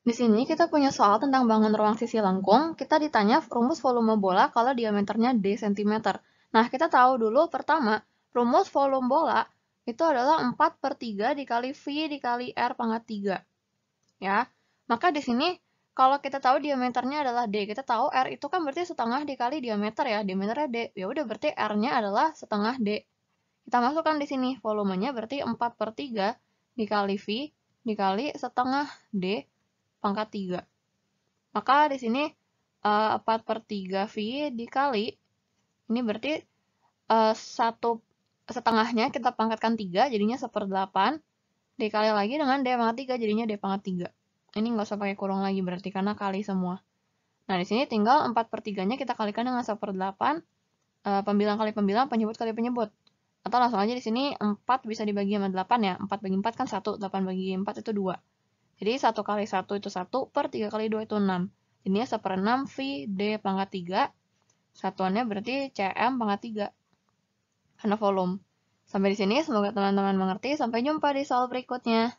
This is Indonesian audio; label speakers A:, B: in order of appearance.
A: Di sini kita punya soal tentang bangun ruang sisi lengkung, kita ditanya rumus volume bola kalau diameternya D cm. Nah, kita tahu dulu pertama, rumus volume bola itu adalah 4 per 3 dikali V dikali R pangkat 3. Ya, maka di sini kalau kita tahu diameternya adalah D, kita tahu R itu kan berarti setengah dikali diameter ya, diameternya D. Ya udah berarti R-nya adalah setengah D. Kita masukkan di sini, volumenya berarti 4 per 3 dikali V dikali setengah D pangkat 3. Maka di sini uh, eh, 4 per 3 V dikali, ini berarti uh, satu setengahnya kita pangkatkan 3, jadinya 1 per 8, dikali lagi dengan D pangkat 3, jadinya D pangkat 3. Ini nggak usah pakai kurung lagi berarti, karena kali semua. Nah, di sini tinggal 4 per 3-nya kita kalikan dengan 1 per 8, uh, eh, pembilang kali pembilang, penyebut kali penyebut. Atau langsung aja di sini 4 bisa dibagi sama 8 ya. 4 bagi 4 kan 1, 8 bagi 4 itu 2. Jadi 1 kali 1 itu 1 per 3 kali 2 itu 6. Ini 1 per 6 V D pangkat 3. Satuannya berarti CM pangkat 3. Karena volume. Sampai di sini, semoga teman-teman mengerti. Sampai jumpa di soal berikutnya.